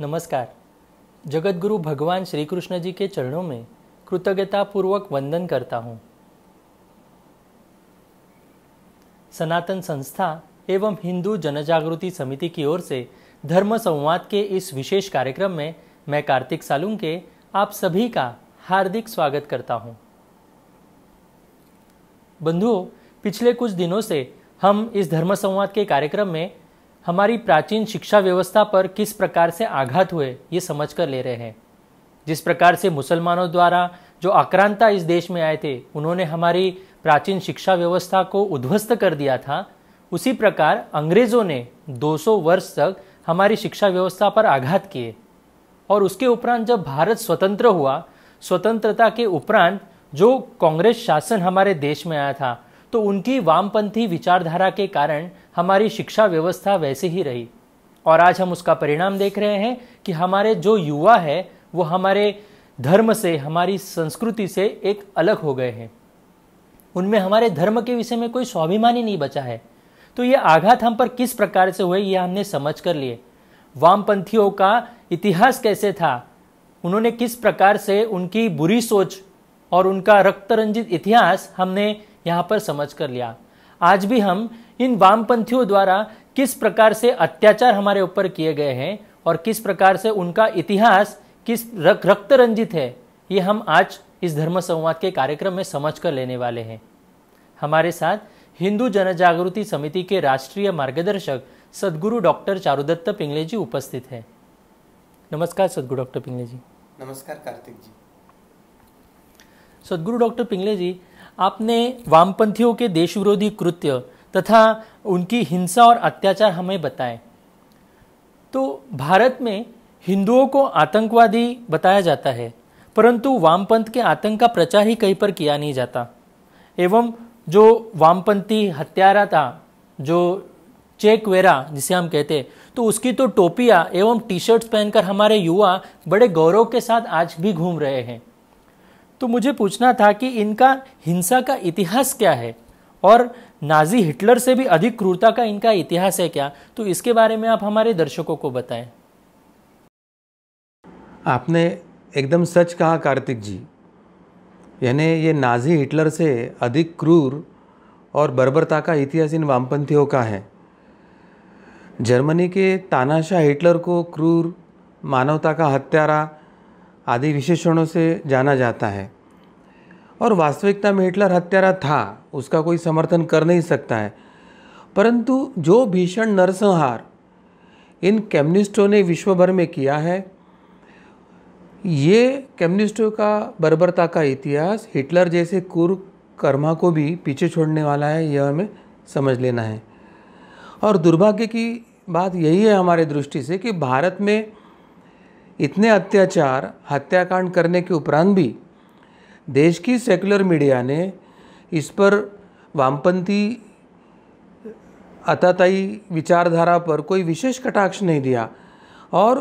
नमस्कार जगतगुरु भगवान श्री कृष्ण जी के चरणों में कृतज्ञता पूर्वक वंदन करता हूँ सनातन संस्था एवं हिंदू जनजागृति समिति की ओर से धर्म संवाद के इस विशेष कार्यक्रम में मैं कार्तिक के आप सभी का हार्दिक स्वागत करता हूँ बंधुओं पिछले कुछ दिनों से हम इस धर्म संवाद के कार्यक्रम में हमारी प्राचीन शिक्षा व्यवस्था पर किस प्रकार से आघात हुए ये समझ कर ले रहे हैं जिस प्रकार से मुसलमानों द्वारा जो आक्रांता इस देश में आए थे उन्होंने हमारी प्राचीन शिक्षा व्यवस्था को उध्वस्त कर दिया था उसी प्रकार अंग्रेज़ों ने 200 वर्ष तक हमारी शिक्षा व्यवस्था पर आघात किए और उसके उपरांत जब भारत स्वतंत्र हुआ स्वतंत्रता के उपरांत जो कांग्रेस शासन हमारे देश में आया था तो उनकी वामपंथी विचारधारा के कारण हमारी शिक्षा व्यवस्था वैसे ही रही और आज हम उसका परिणाम देख रहे हैं कि हमारे जो युवा है वो हमारे धर्म से हमारी संस्कृति से एक अलग हो गए हैं उनमें हमारे धर्म के विषय में कोई स्वाभिमान ही नहीं बचा है तो ये आघात हम पर किस प्रकार से हुए ये हमने समझ कर लिए वामपंथियों का इतिहास कैसे था उन्होंने किस प्रकार से उनकी बुरी सोच और उनका रक्तरंजित इतिहास हमने यहाँ पर समझ कर लिया आज भी हम इन वामपंथियों द्वारा किस प्रकार से अत्याचार हमारे ऊपर किए गए हैं और किस प्रकार से उनका इतिहास किस रक, रक्त रंजित है ये हम आज इस धर्म संवाद के कार्यक्रम में समझ कर लेने वाले हैं हमारे साथ हिंदू जनजागृति समिति के राष्ट्रीय मार्गदर्शक सदगुरु डॉक्टर चारुदत्त पिंगले जी उपस्थित है नमस्कार सदगुरु डॉक्टर पिंगले जी नमस्कार कार्तिक जी सदगुरु डॉक्टर पिंगले जी आपने वामपंथियों के देश विरोधी कृत्य तथा उनकी हिंसा और अत्याचार हमें बताए तो भारत में हिंदुओं को आतंकवादी बताया जाता है परंतु वामपंथ के आतंक का प्रचार ही कहीं पर किया नहीं जाता एवं जो वामपंथी हत्यारा था जो चेकवेरा जिसे हम कहते हैं तो उसकी तो टोपियाँ एवं टी शर्ट्स पहनकर हमारे युवा बड़े गौरव के साथ आज भी घूम रहे हैं तो मुझे पूछना था कि इनका हिंसा का इतिहास क्या है और नाजी हिटलर से भी अधिक क्रूरता का इनका इतिहास है क्या तो इसके बारे में आप हमारे दर्शकों को बताएं आपने एकदम सच कहा कार्तिक जी यानी ये नाजी हिटलर से अधिक क्रूर और बर्बरता का इतिहास इन वामपंथियों का है जर्मनी के तानाशाह हिटलर को क्रूर मानवता का हत्यारा आदि विशेषणों से जाना जाता है और वास्तविकता में हिटलर हत्यारा था उसका कोई समर्थन कर नहीं सकता है परंतु जो भीषण नरसंहार इन कम्युनिस्टों ने विश्व भर में किया है ये कम्युनिस्टों का बर्बरता का इतिहास हिटलर जैसे कुर कर्मा को भी पीछे छोड़ने वाला है यह हमें समझ लेना है और दुर्भाग्य की बात यही है हमारे दृष्टि से कि भारत में इतने अत्याचार हत्याकांड करने के उपरांत भी देश की सेकुलर मीडिया ने इस पर वामपंथी अताताई विचारधारा पर कोई विशेष कटाक्ष नहीं दिया और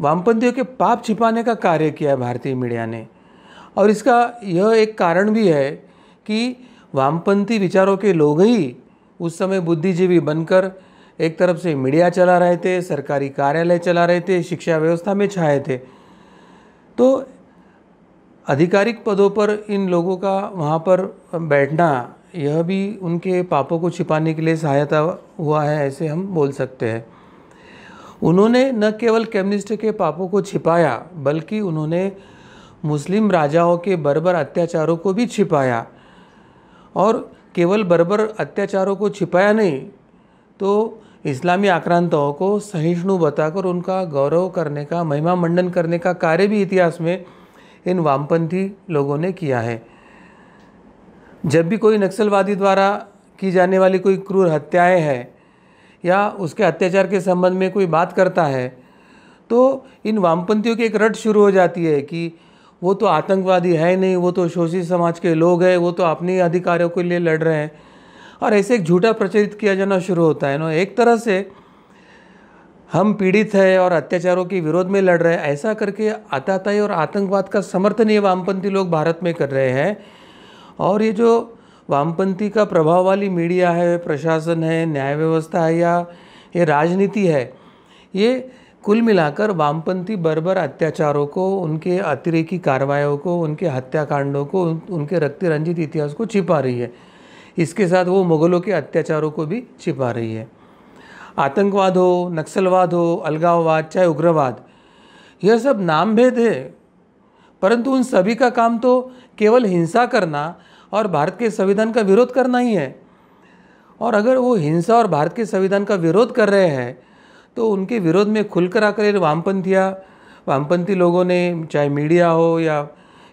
वामपंथियों के पाप छिपाने का कार्य किया है भारतीय मीडिया ने और इसका यह एक कारण भी है कि वामपंथी विचारों के लोग ही उस समय बुद्धिजीवी बनकर एक तरफ से मीडिया चला रहे थे सरकारी कार्यालय चला रहे थे शिक्षा व्यवस्था में छाए थे तो आधिकारिक पदों पर इन लोगों का वहाँ पर बैठना यह भी उनके पापों को छिपाने के लिए सहायता हुआ है ऐसे हम बोल सकते हैं उन्होंने न केवल कम्युनिस्ट के पापों को छिपाया बल्कि उन्होंने मुस्लिम राजाओं के बर्बर अत्याचारों को भी छिपाया और केवल बर्बर अत्याचारों को छिपाया नहीं तो इस्लामी आक्रांताओं को सहिष्णु बताकर उनका गौरव करने का महिमा मंडन करने का कार्य भी इतिहास में इन वामपंथी लोगों ने किया है जब भी कोई नक्सलवादी द्वारा की जाने वाली कोई क्रूर हत्याएं हैं या उसके अत्याचार के संबंध में कोई बात करता है तो इन वामपंथियों की एक रट शुरू हो जाती है कि वो तो आतंकवादी है नहीं वो तो शोषित समाज के लोग हैं वो तो अपने अधिकारों के लिए लड़ रहे हैं और ऐसे एक झूठा प्रचलित किया जाना शुरू होता है ना एक तरह से हम पीड़ित है और अत्याचारों के विरोध में लड़ रहे हैं ऐसा करके आताताई और आतंकवाद का समर्थन ये वामपंथी लोग भारत में कर रहे हैं और ये जो वामपंथी का प्रभाव वाली मीडिया है प्रशासन है न्याय व्यवस्था है या ये राजनीति है ये कुल मिलाकर वामपंथी बर्बर अत्याचारों को उनके अतिरेकी कार्रवाइयों को उनके हत्याकांडों को उनके रक्ति रंजित इतिहास को छिपा रही है इसके साथ वो मुग़लों के अत्याचारों को भी छिपा रही है आतंकवाद हो नक्सलवाद हो अलगाववाद चाहे उग्रवाद यह सब नाम भेद है परंतु उन सभी का काम तो केवल हिंसा करना और भारत के संविधान का विरोध करना ही है और अगर वो हिंसा और भारत के संविधान का विरोध कर रहे हैं तो उनके विरोध में खुलकर आकर वामपंथिया वामपंथी लोगों ने चाहे मीडिया हो या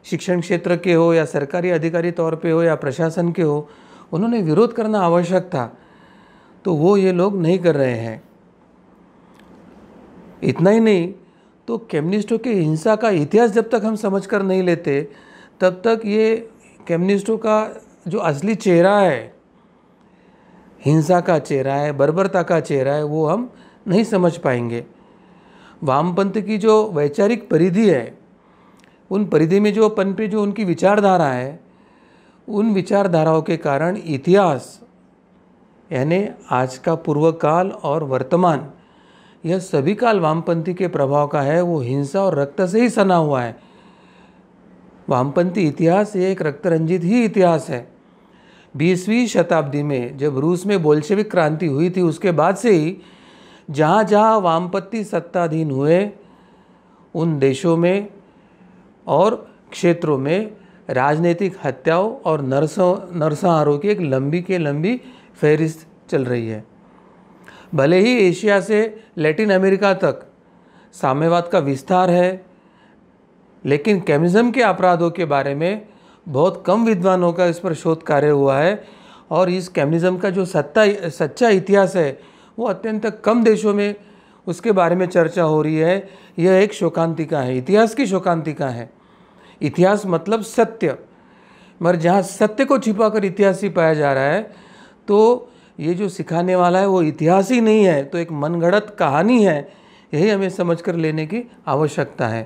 शिक्षण क्षेत्र के हो या सरकारी अधिकारी तौर पे हो या प्रशासन के हो उन्होंने विरोध करना आवश्यक था तो वो ये लोग नहीं कर रहे हैं इतना ही नहीं तो कम्युनिस्टों के हिंसा का इतिहास जब तक हम समझ कर नहीं लेते तब तक ये कम्युनिस्टों का जो असली चेहरा है हिंसा का चेहरा है बर्बरता का चेहरा है वो हम नहीं समझ पाएंगे वामपंथ की जो वैचारिक परिधि है उन परिधि में जो पनपे जो उनकी विचारधारा है उन विचारधाराओं के कारण इतिहास यानी आज का पूर्व काल और वर्तमान यह सभी काल वामपंथी के प्रभाव का है वो हिंसा और रक्त से ही सना हुआ है वामपंथी इतिहास ये एक रक्तरंजित ही इतिहास है बीसवीं शताब्दी में जब रूस में बोल्शेविक क्रांति हुई थी उसके बाद से ही जहाँ जहाँ वामपंथी सत्ताधीन हुए उन देशों में और क्षेत्रों में राजनीतिक हत्याओं और नरसों नरसंहारों की एक लंबी के लंबी फहरिस्त चल रही है भले ही एशिया से लैटिन अमेरिका तक साम्यवाद का विस्तार है लेकिन कैमिज्म के अपराधों के बारे में बहुत कम विद्वानों का इस पर शोध कार्य हुआ है और इस कैमिज्म का जो सत्ता सच्चा इतिहास है वो अत्यंत कम देशों में उसके बारे में चर्चा हो रही है यह एक शोकांतिका है इतिहास की शोकांतिका है इतिहास मतलब सत्य मगर जहाँ सत्य को छिपा कर इतिहास ही पाया जा रहा है तो ये जो सिखाने वाला है वो इतिहास ही नहीं है तो एक मनगढ़ंत कहानी है यही हमें समझ कर लेने की आवश्यकता है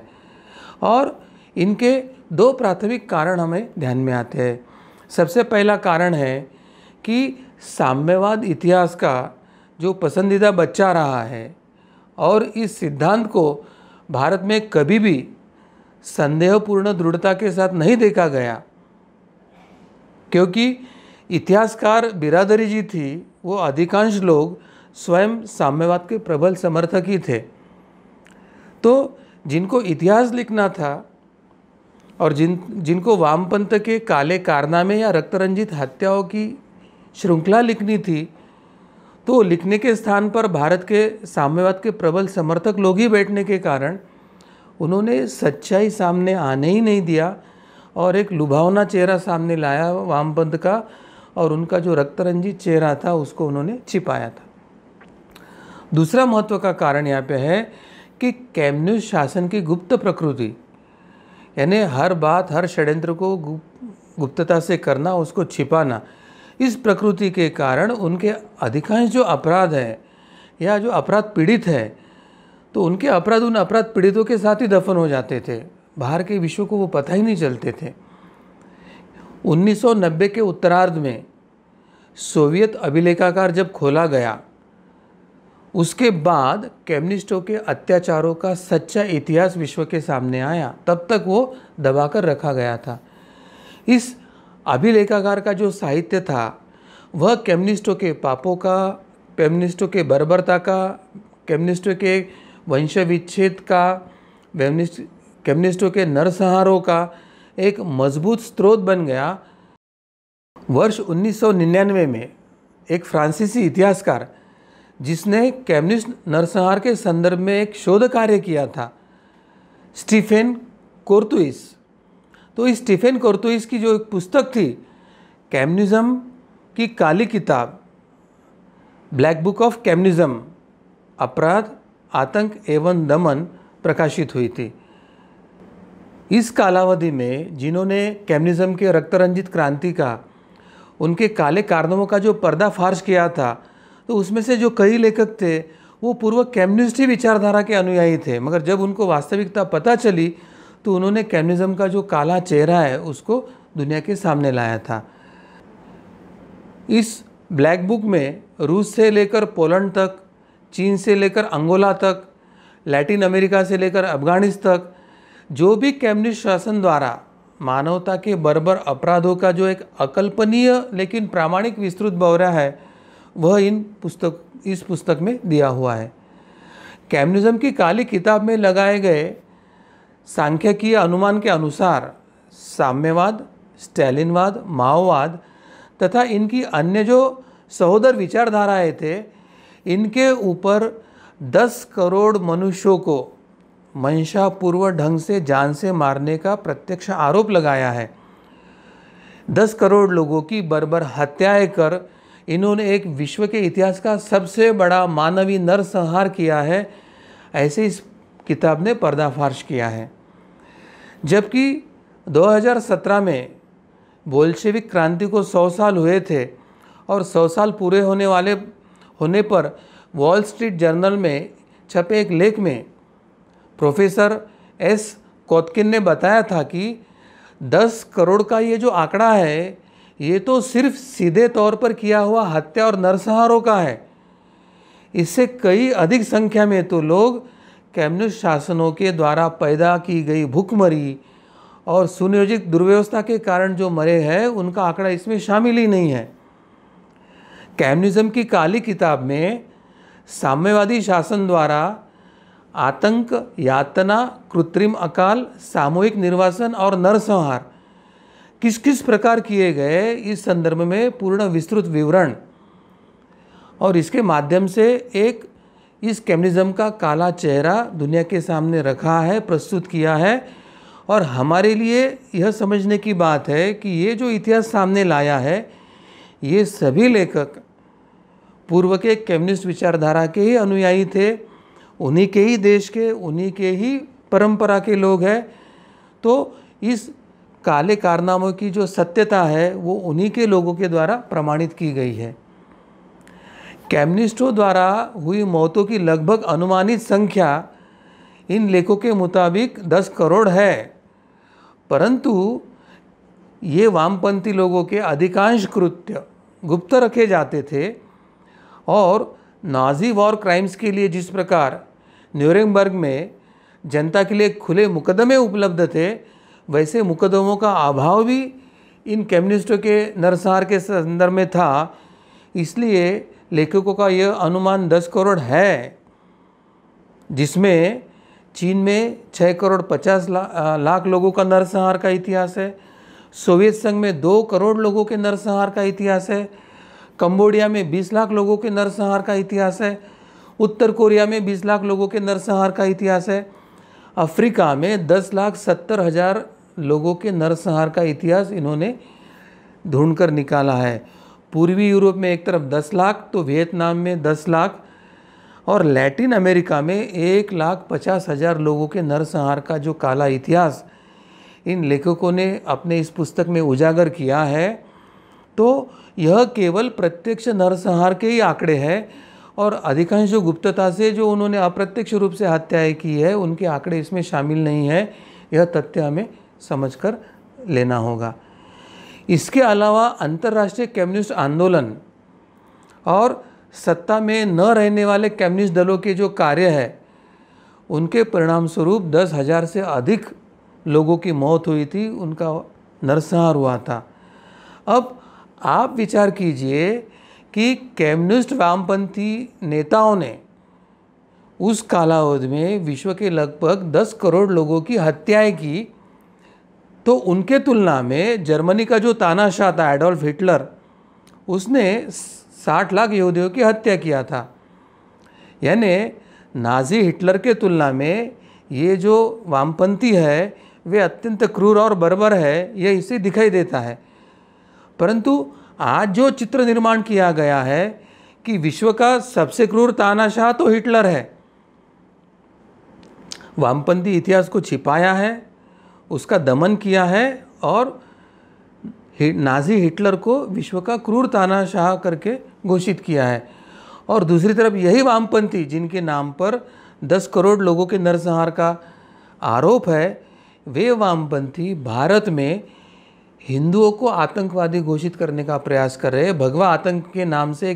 और इनके दो प्राथमिक कारण हमें ध्यान में आते हैं सबसे पहला कारण है कि साम्यवाद इतिहास का जो पसंदीदा बच्चा रहा है और इस सिद्धांत को भारत में कभी भी संदेहपूर्ण दृढ़ता के साथ नहीं देखा गया क्योंकि इतिहासकार बिरादरी जी थी वो अधिकांश लोग स्वयं साम्यवाद के प्रबल समर्थक ही थे तो जिनको इतिहास लिखना था और जिन जिनको वामपंथ के काले कारनामे या रक्तरंजित हत्याओं की श्रृंखला लिखनी थी तो लिखने के स्थान पर भारत के साम्यवाद के प्रबल समर्थक लोग ही बैठने के कारण उन्होंने सच्चाई सामने आने ही नहीं दिया और एक लुभावना चेहरा सामने लाया वामपंथ का और उनका जो रक्तरंजित चेहरा था उसको उन्होंने छिपाया था दूसरा महत्व का कारण यहाँ पे है कि कैम्युनिस्ट शासन की गुप्त प्रकृति यानी हर बात हर षड्यंत्र को गुप्तता से करना उसको छिपाना इस प्रकृति के कारण उनके अधिकांश जो अपराध हैं या जो अपराध पीड़ित हैं तो उनके अपराध उन अपराध पीड़ितों के साथ ही दफन हो जाते थे बाहर के विश्व को वो पता ही नहीं चलते थे 1990 के उत्तरार्ध में सोवियत अभिलेखाकार जब खोला गया उसके बाद कम्युनिस्टों के अत्याचारों का सच्चा इतिहास विश्व के सामने आया तब तक वो दबाकर रखा गया था इस अभिलेखाकार का जो साहित्य था वह कम्युनिस्टों के पापों का कम्युनिस्टों के बर्बरता का कम्युनिस्टों के वंश विच्छेद का वेमनिस्ट के नरसंहारों का एक मजबूत स्रोत बन गया वर्ष 1999 में एक फ्रांसीसी इतिहासकार जिसने कम्युनिस्ट नरसंहार के संदर्भ में एक शोध कार्य किया था स्टीफेन कोर्तुइस तो इस स्टीफेन कोर्तुइस की जो एक पुस्तक थी कैम्युनिज्म की काली किताब ब्लैक बुक ऑफ कैम्युनिज्म अपराध आतंक एवं दमन प्रकाशित हुई थी इस कालावधि में जिन्होंने कैम्युनिज्म के रक्तरंजित क्रांति का उनके काले कारनामों का जो पर्दाफाश किया था तो उसमें से जो कई लेखक थे वो पूर्व ही विचारधारा के अनुयायी थे मगर जब उनको वास्तविकता पता चली तो उन्होंने कैम्युनिज्म का जो काला चेहरा है उसको दुनिया के सामने लाया था इस ब्लैक बुक में रूस से लेकर पोलैंड तक चीन से लेकर अंगोला तक लैटिन अमेरिका से लेकर अफगानिस्तान तक जो भी कम्युनिस्ट शासन द्वारा मानवता के बर्बर अपराधों का जो एक अकल्पनीय लेकिन प्रामाणिक विस्तृत ब्यौरा है वह इन पुस्तक इस पुस्तक में दिया हुआ है कैम्युनिज्म की काली किताब में लगाए गए सांख्यिकीय अनुमान के अनुसार साम्यवाद स्टैलिनवाद माओवाद तथा इनकी अन्य जो सहोदर विचारधाराएं थे इनके ऊपर दस करोड़ मनुष्यों को मंशापूर्व ढंग से जान से मारने का प्रत्यक्ष आरोप लगाया है दस करोड़ लोगों की बर्बर हत्याएं कर इन्होंने एक विश्व के इतिहास का सबसे बड़ा मानवीय नरसंहार किया है ऐसे इस किताब ने पर्दाफाश किया है जबकि 2017 में बोल्शेविक क्रांति को 100 साल हुए थे और 100 साल पूरे होने वाले होने पर वॉल स्ट्रीट जर्नल में छपे एक लेख में प्रोफेसर एस कोतकिन ने बताया था कि 10 करोड़ का ये जो आंकड़ा है ये तो सिर्फ सीधे तौर पर किया हुआ हत्या और नरसंहारों का है इससे कई अधिक संख्या में तो लोग कम्युनिस्ट शासनों के द्वारा पैदा की गई भूखमरी और सुनियोजित दुर्व्यवस्था के कारण जो मरे हैं उनका आंकड़ा इसमें शामिल ही नहीं है कैम्युनिज्म की काली किताब में साम्यवादी शासन द्वारा आतंक यातना कृत्रिम अकाल सामूहिक निर्वासन और नरसंहार किस किस प्रकार किए गए इस संदर्भ में पूर्ण विस्तृत विवरण और इसके माध्यम से एक इस कैम्युनिज्म का काला चेहरा दुनिया के सामने रखा है प्रस्तुत किया है और हमारे लिए यह समझने की बात है कि ये जो इतिहास सामने लाया है ये सभी लेखक पूर्व के कम्युनिस्ट विचारधारा के ही अनुयायी थे उन्हीं के ही देश के उन्हीं के ही परंपरा के लोग हैं तो इस काले कारनामों की जो सत्यता है वो उन्हीं के लोगों के द्वारा प्रमाणित की गई है कैम्युनिस्टों द्वारा हुई मौतों की लगभग अनुमानित संख्या इन लेखों के मुताबिक 10 करोड़ है परंतु ये वामपंथी लोगों के अधिकांश कृत्य गुप्त रखे जाते थे और नाजी वॉर क्राइम्स के लिए जिस प्रकार न्यूरिंगबर्ग में जनता के लिए खुले मुकदमे उपलब्ध थे वैसे मुकदमों का अभाव भी इन कम्युनिस्टों के नरसार के संदर्भ में था इसलिए लेखकों का यह अनुमान दस करोड़ है जिसमें चीन में छः करोड़ पचास ला, लाख लोगों का नरसंहार का इतिहास है सोवियत संघ में दो करोड़ लोगों के नरसंहार का इतिहास है कंबोडिया में 20 लाख लोगों के नरसंहार का इतिहास है उत्तर कोरिया में 20 लाख लोगों के नरसंहार का इतिहास है अफ्रीका में 10 लाख सत्तर हज़ार लोगों के नरसंहार का इतिहास इन्होंने ढूंढ कर निकाला है पूर्वी यूरोप में एक तरफ 10 लाख तो वियतनाम में 10 लाख और लैटिन अमेरिका में एक लाख पचास हज़ार लोगों के नरसंहार का जो काला इतिहास इन लेखकों ने अपने इस पुस्तक में उजागर किया है तो यह केवल प्रत्यक्ष नरसंहार के ही आंकड़े हैं और अधिकांश जो गुप्तता से जो उन्होंने अप्रत्यक्ष रूप से हत्याएँ की है उनके आंकड़े इसमें शामिल नहीं है यह तथ्य हमें समझ लेना होगा इसके अलावा अंतर्राष्ट्रीय कम्युनिस्ट आंदोलन और सत्ता में न रहने वाले कम्युनिस्ट दलों के जो कार्य है उनके परिणाम स्वरूप दस हज़ार से अधिक लोगों की मौत हुई थी उनका नरसंहार हुआ था अब आप विचार कीजिए कि कम्युनिस्ट वामपंथी नेताओं ने उस कालावधि में विश्व के लगभग 10 करोड़ लोगों की हत्याएं की तो उनके तुलना में जर्मनी का जो तानाशाह था एडोल्फ हिटलर उसने 60 लाख यहूदियों की हत्या किया था यानी नाजी हिटलर के तुलना में ये जो वामपंथी है वे अत्यंत क्रूर और बर्बर है यह इसे दिखाई देता है परंतु आज जो चित्र निर्माण किया गया है कि विश्व का सबसे क्रूर तानाशाह तो हिटलर है वामपंथी इतिहास को छिपाया है उसका दमन किया है और नाजी हिटलर को विश्व का क्रूर तानाशाह करके घोषित किया है और दूसरी तरफ यही वामपंथी जिनके नाम पर 10 करोड़ लोगों के नरसंहार का आरोप है वे वामपंथी भारत में हिंदुओं को आतंकवादी घोषित करने का प्रयास कर रहे हैं भगवा आतंक के नाम से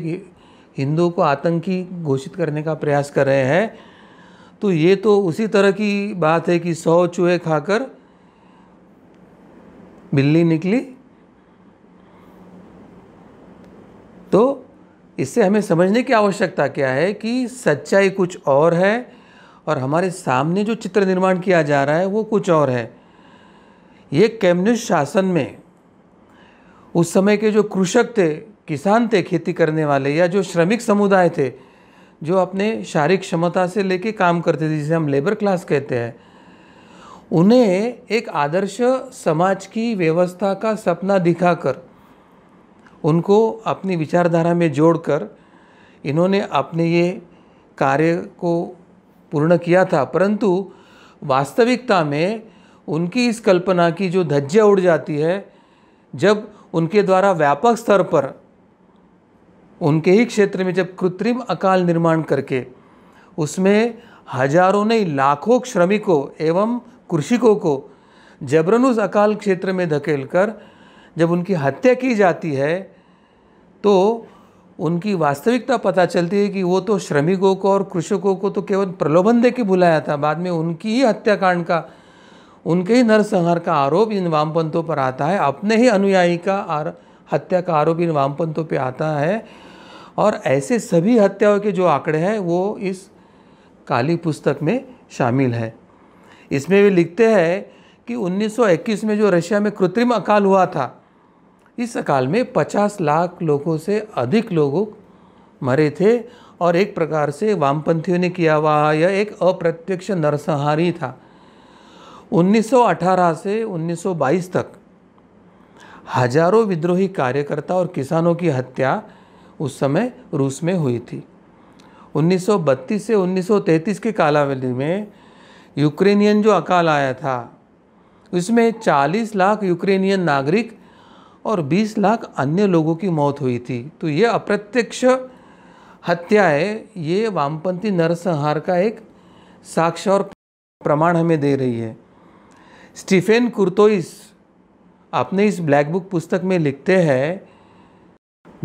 हिंदुओं को आतंकी घोषित करने का प्रयास कर रहे हैं तो ये तो उसी तरह की बात है कि सौ चूहे खाकर बिल्ली निकली तो इससे हमें समझने की आवश्यकता क्या है कि सच्चाई कुछ और है और हमारे सामने जो चित्र निर्माण किया जा रहा है वो कुछ और है ये कम्युनिस्ट शासन में उस समय के जो कृषक थे किसान थे खेती करने वाले या जो श्रमिक समुदाय थे जो अपने शारीरिक क्षमता से लेके काम करते थे जिसे हम लेबर क्लास कहते हैं उन्हें एक आदर्श समाज की व्यवस्था का सपना दिखाकर उनको अपनी विचारधारा में जोड़कर इन्होंने अपने ये कार्य को पूर्ण किया था परंतु वास्तविकता में उनकी इस कल्पना की जो धज्जा उड़ जाती है जब उनके द्वारा व्यापक स्तर पर उनके ही क्षेत्र में जब कृत्रिम अकाल निर्माण करके उसमें हजारों नहीं लाखों श्रमिकों एवं कृषिकों को जबरन उस अकाल क्षेत्र में धकेलकर जब उनकी हत्या की जाती है तो उनकी वास्तविकता पता चलती है कि वो तो श्रमिकों को और कृषकों को तो केवल प्रलोभन दे के बुलाया था बाद में उनकी ही हत्याकांड का उनके ही नरसंहार का आरोप इन वामपंथों पर आता है अपने ही अनुयायी का आर हत्या का आरोप इन वामपंथों पर आता है और ऐसे सभी हत्याओं के जो आंकड़े हैं वो इस काली पुस्तक में शामिल है इसमें भी लिखते हैं कि 1921 में जो रशिया में कृत्रिम अकाल हुआ था इस अकाल में 50 लाख लोगों से अधिक लोगों मरे थे और एक प्रकार से वामपंथियों ने किया हुआ यह एक अप्रत्यक्ष नरसंहारी था 1918 से 1922 तक हजारों विद्रोही कार्यकर्ता और किसानों की हत्या उस समय रूस में हुई थी 1932 से 1933 के कालावधि में यूक्रेनियन जो अकाल आया था उसमें 40 लाख यूक्रेनियन नागरिक और 20 लाख अन्य लोगों की मौत हुई थी तो ये अप्रत्यक्ष हत्याएं ये वामपंथी नरसंहार का एक साक्ष्य और प्रमाण हमें दे रही है स्टीफेन कुर्तोइस अपने इस ब्लैक बुक पुस्तक में लिखते हैं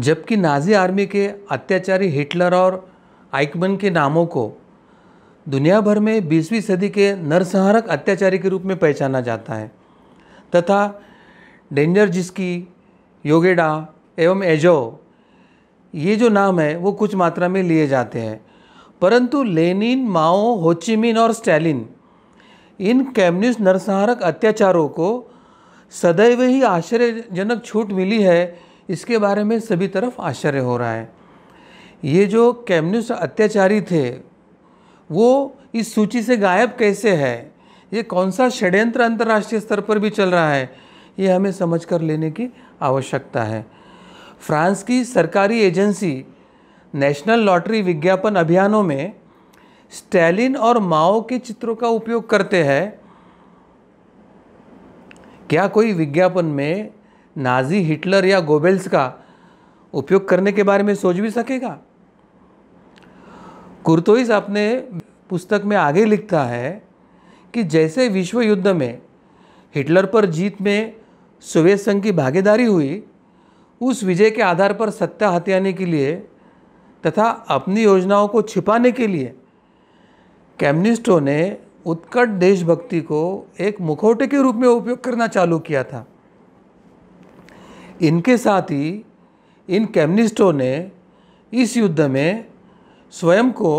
जबकि नाजी आर्मी के अत्याचारी हिटलर और आइकमन के नामों को दुनिया भर में बीसवीं सदी के नरसंहारक अत्याचारी के रूप में पहचाना जाता है तथा डेंजर जिसकी योगेडा एवं एजो ये जो नाम है वो कुछ मात्रा में लिए जाते हैं परंतु लेनिन माओ होचिमिन और स्टैलिन इन कैम्युनिस्ट नरसंहारक अत्याचारों को सदैव ही आश्चर्यजनक छूट मिली है इसके बारे में सभी तरफ आश्चर्य हो रहा है ये जो कैम्युनिस्ट अत्याचारी थे वो इस सूची से गायब कैसे है ये कौन सा षड्यंत्र अंतर्राष्ट्रीय स्तर पर भी चल रहा है ये हमें समझ कर लेने की आवश्यकता है फ्रांस की सरकारी एजेंसी नेशनल लॉटरी विज्ञापन अभियानों में स्टैलिन और माओ के चित्रों का उपयोग करते हैं क्या कोई विज्ञापन में नाजी हिटलर या गोबेल्स का उपयोग करने के बारे में सोच भी सकेगा कुर्तोइस अपने पुस्तक में आगे लिखता है कि जैसे विश्व युद्ध में हिटलर पर जीत में सोवियत संघ की भागीदारी हुई उस विजय के आधार पर सत्ता हत्याने के लिए तथा अपनी योजनाओं को छिपाने के लिए कैम्निस्टों ने उत्कट देशभक्ति को एक मुखौटे के रूप में उपयोग करना चालू किया था इनके साथ ही इन कैम्युनिस्टों ने इस युद्ध में स्वयं को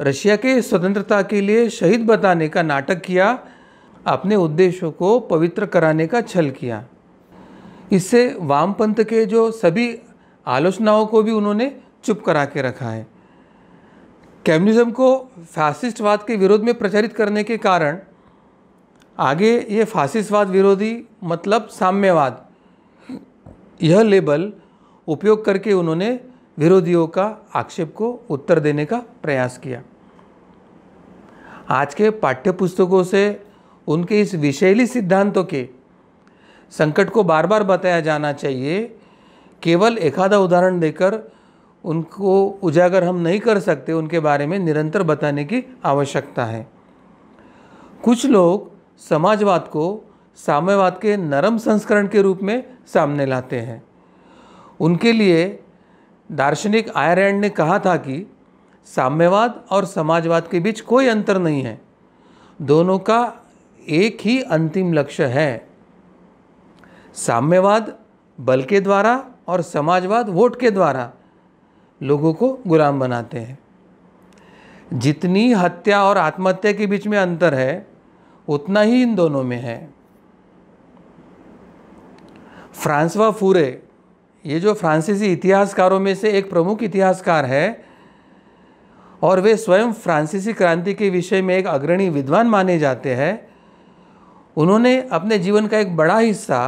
रशिया के स्वतंत्रता के लिए शहीद बताने का नाटक किया अपने उद्देश्यों को पवित्र कराने का छल किया इससे वामपंथ के जो सभी आलोचनाओं को भी उन्होंने चुप करा के रखा है कम्युनिज्म को फासिस्टवाद के विरोध में प्रचारित करने के कारण आगे ये फासिस्टवाद विरोधी मतलब साम्यवाद यह लेबल उपयोग करके उन्होंने विरोधियों का आक्षेप को उत्तर देने का प्रयास किया आज के पाठ्यपुस्तकों से उनके इस विषैली सिद्धांतों के संकट को बार बार बताया जाना चाहिए केवल एखादा उदाहरण देकर उनको उजागर हम नहीं कर सकते उनके बारे में निरंतर बताने की आवश्यकता है कुछ लोग समाजवाद को साम्यवाद के नरम संस्करण के रूप में सामने लाते हैं उनके लिए दार्शनिक आयरलैंड ने कहा था कि साम्यवाद और समाजवाद के बीच कोई अंतर नहीं है दोनों का एक ही अंतिम लक्ष्य है साम्यवाद बल के द्वारा और समाजवाद वोट के द्वारा लोगों को गुलाम बनाते हैं जितनी हत्या और आत्महत्या के बीच में अंतर है उतना ही इन दोनों में है फ्रांसवा फूरे ये जो फ्रांसीसी इतिहासकारों में से एक प्रमुख इतिहासकार है और वे स्वयं फ्रांसीसी क्रांति के विषय में एक अग्रणी विद्वान माने जाते हैं उन्होंने अपने जीवन का एक बड़ा हिस्सा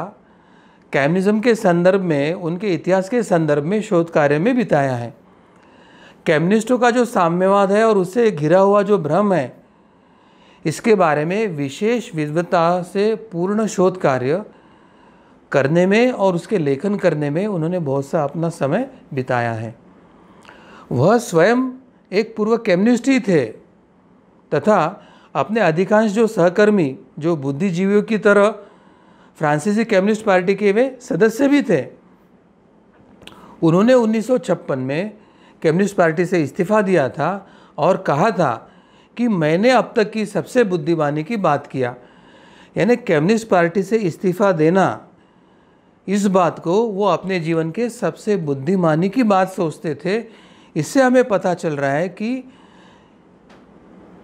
कैम्युनिज्म के संदर्भ में उनके इतिहास के संदर्भ में शोध कार्य में बिताया है कम्युनिस्टों का जो साम्यवाद है और उससे घिरा हुआ जो भ्रम है इसके बारे में विशेष विविधता से पूर्ण शोध कार्य करने में और उसके लेखन करने में उन्होंने बहुत सा अपना समय बिताया है वह स्वयं एक पूर्व कैम्युनिस्ट ही थे तथा अपने अधिकांश जो सहकर्मी जो बुद्धिजीवियों की तरह फ्रांसीसी कम्युनिस्ट पार्टी के वे सदस्य भी थे उन्होंने 1956 में कम्युनिस्ट पार्टी से इस्तीफ़ा दिया था और कहा था कि मैंने अब तक की सबसे बुद्धिमानी की बात किया यानी कम्युनिस्ट पार्टी से इस्तीफ़ा देना इस बात को वो अपने जीवन के सबसे बुद्धिमानी की बात सोचते थे इससे हमें पता चल रहा है कि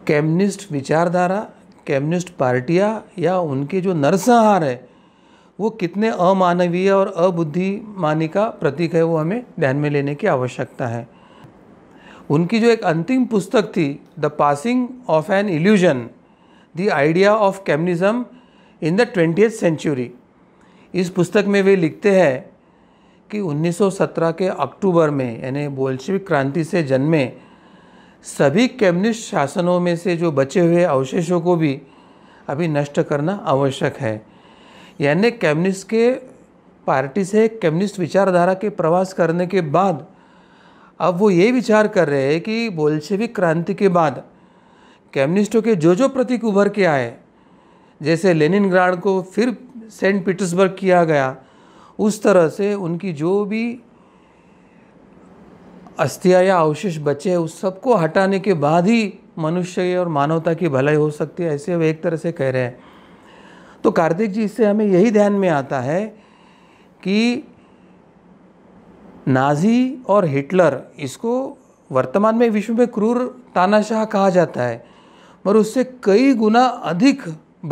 कम्युनिस्ट विचारधारा कम्युनिस्ट पार्टियाँ या उनके जो नरसंहार है वो कितने अमानवीय और अबुद्धिमानी का प्रतीक है वो हमें ध्यान में लेने की आवश्यकता है उनकी जो एक अंतिम पुस्तक थी the passing of an illusion the idea of communism in the twenty century इस पुस्तक में वे लिखते हैं कि 1917 के अक्टूबर में यानी बोल्शविक क्रांति से जन्मे सभी कैम्युनिस्ट शासनों में से जो बचे हुए अवशेषों को भी अभी नष्ट करना आवश्यक है यानी कैम्युनिस्ट के पार्टी से कैम्युनिस्ट विचारधारा के प्रवास करने के बाद अब वो ये विचार कर रहे हैं कि बोल्शेविक क्रांति के बाद कम्युनिस्टों के जो जो प्रतीक उभर के आए जैसे लेनिन को फिर सेंट पीटर्सबर्ग किया गया उस तरह से उनकी जो भी अस्थिया या अवशेष बचे उस सबको हटाने के बाद ही मनुष्य और मानवता की भलाई हो सकती है ऐसे वे एक तरह से कह रहे हैं तो कार्तिक जी इससे हमें यही ध्यान में आता है कि नाजी और हिटलर इसको वर्तमान में विश्व में क्रूर तानाशाह कहा जाता है मगर उससे कई गुना अधिक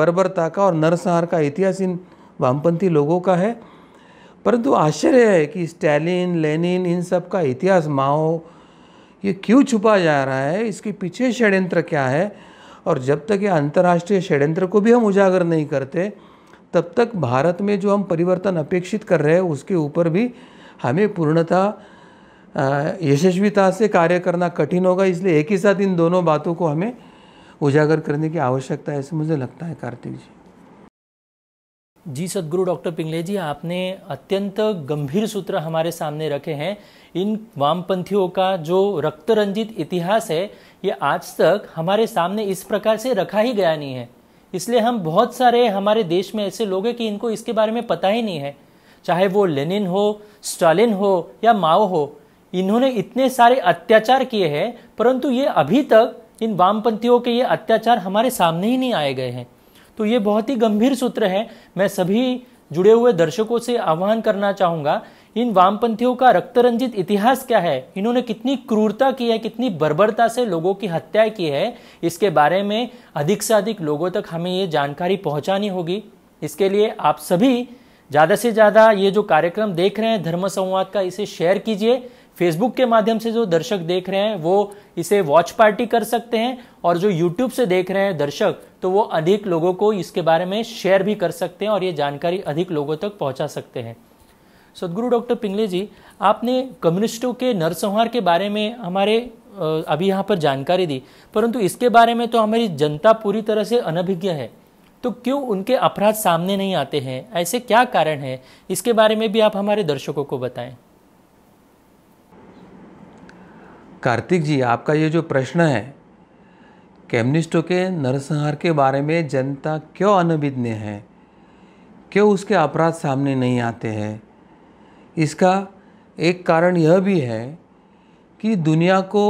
बर्बरता का और नरसंहार का इतिहास इन वामपंथी लोगों का है परंतु आश्चर्य है कि स्टैलिन लेनिन इन सब का इतिहास माओ ये क्यों छुपा जा रहा है इसके पीछे षड्यंत्र क्या है और जब तक ये अंतर्राष्ट्रीय षड्यंत्र को भी हम उजागर नहीं करते तब तक भारत में जो हम परिवर्तन अपेक्षित कर रहे हैं उसके ऊपर भी हमें पूर्णतः यशस्वीता से कार्य करना कठिन होगा इसलिए एक ही साथ इन दोनों बातों को हमें उजागर करने की आवश्यकता है ऐसे मुझे लगता है कार्तिक जी जी सदगुरु डॉक्टर पिंगले जी आपने अत्यंत गंभीर सूत्र हमारे सामने रखे हैं इन वामपंथियों का जो रक्तरंजित इतिहास है ये आज तक हमारे सामने इस प्रकार से रखा ही गया नहीं है इसलिए हम बहुत सारे हमारे देश में ऐसे लोग हैं कि इनको इसके बारे में पता ही नहीं है चाहे वो लेनिन हो स्टालिन हो या माओ हो इन्होंने इतने सारे अत्याचार किए हैं परंतु ये अभी तक इन वामपंथियों के ये अत्याचार हमारे सामने ही नहीं आए गए हैं तो ये बहुत ही गंभीर सूत्र है मैं सभी जुड़े हुए दर्शकों से आह्वान करना चाहूँगा इन वामपंथियों का रक्तरंजित इतिहास क्या है इन्होंने कितनी क्रूरता की है कितनी बर्बरता से लोगों की हत्या की है इसके बारे में अधिक से अधिक लोगों तक हमें ये जानकारी पहुंचानी होगी इसके लिए आप सभी ज़्यादा से ज़्यादा ये जो कार्यक्रम देख रहे हैं धर्म संवाद का इसे शेयर कीजिए फेसबुक के माध्यम से जो दर्शक देख रहे हैं वो इसे वॉच पार्टी कर सकते हैं और जो यूट्यूब से देख रहे हैं दर्शक तो वो अधिक लोगों को इसके बारे में शेयर भी कर सकते हैं और ये जानकारी अधिक लोगों तक पहुंचा सकते हैं सदगुरु डॉक्टर पिंगले जी आपने कम्युनिस्टों के नरसंहार के बारे में हमारे अभी यहाँ पर जानकारी दी परंतु इसके बारे में तो हमारी जनता पूरी तरह से अनभिज्ञ है तो क्यों उनके अपराध सामने नहीं आते हैं ऐसे क्या कारण है इसके बारे में भी आप हमारे दर्शकों को बताएं कार्तिक जी आपका ये जो प्रश्न है कम्युनिस्टों के नरसंहार के बारे में जनता क्यों अनभिज्ञ है क्यों उसके अपराध सामने नहीं आते हैं इसका एक कारण यह भी है कि दुनिया को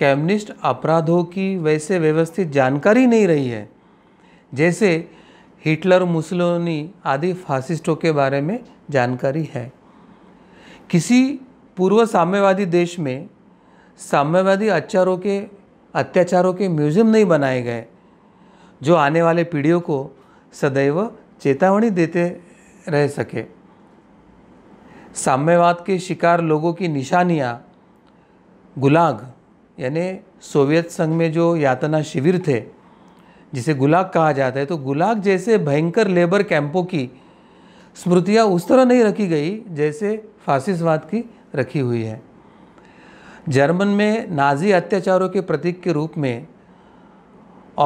कम्युनिस्ट अपराधों की वैसे व्यवस्थित जानकारी नहीं रही है जैसे हिटलर मुसलोनी आदि फासिस्टों के बारे में जानकारी है किसी पूर्व साम्यवादी देश में साम्यवादी अत्याचारों के अत्याचारों के म्यूजियम नहीं बनाए गए जो आने वाले पीढ़ियों को सदैव चेतावनी देते रह सके साम्यवाद के शिकार लोगों की निशानियाँ गुलाग यानी सोवियत संघ में जो यातना शिविर थे जिसे गुलाग कहा जाता है तो गुलाग जैसे भयंकर लेबर कैंपों की स्मृतियाँ उस तरह नहीं रखी गई जैसे फासिसवाद की रखी हुई है जर्मन में नाजी अत्याचारों के प्रतीक के रूप में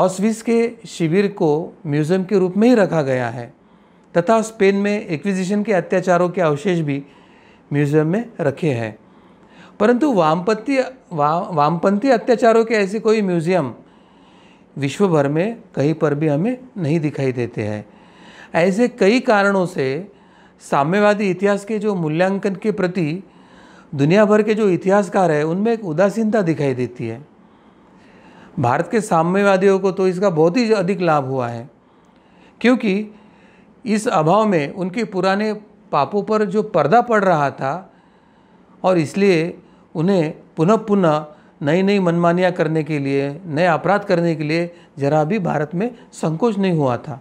ऑसविस के शिविर को म्यूज़ियम के रूप में ही रखा गया है तथा स्पेन में एक्विजिशन के अत्याचारों के अवशेष भी म्यूज़ियम में रखे हैं परंतु वामपंथी वा, वामपंथी अत्याचारों के ऐसे कोई म्यूज़ियम विश्व भर में कहीं पर भी हमें नहीं दिखाई देते हैं ऐसे कई कारणों से साम्यवादी इतिहास के जो मूल्यांकन के प्रति दुनिया भर के जो इतिहासकार हैं उनमें एक उदासीनता दिखाई देती है भारत के साम्यवादियों को तो इसका बहुत ही अधिक लाभ हुआ है क्योंकि इस अभाव में उनके पुराने पापों पर जो पर्दा पड़ रहा था और इसलिए उन्हें पुनः पुनः नई नई मनमानियाँ करने के लिए नए अपराध करने के लिए जरा भी भारत में संकोच नहीं हुआ था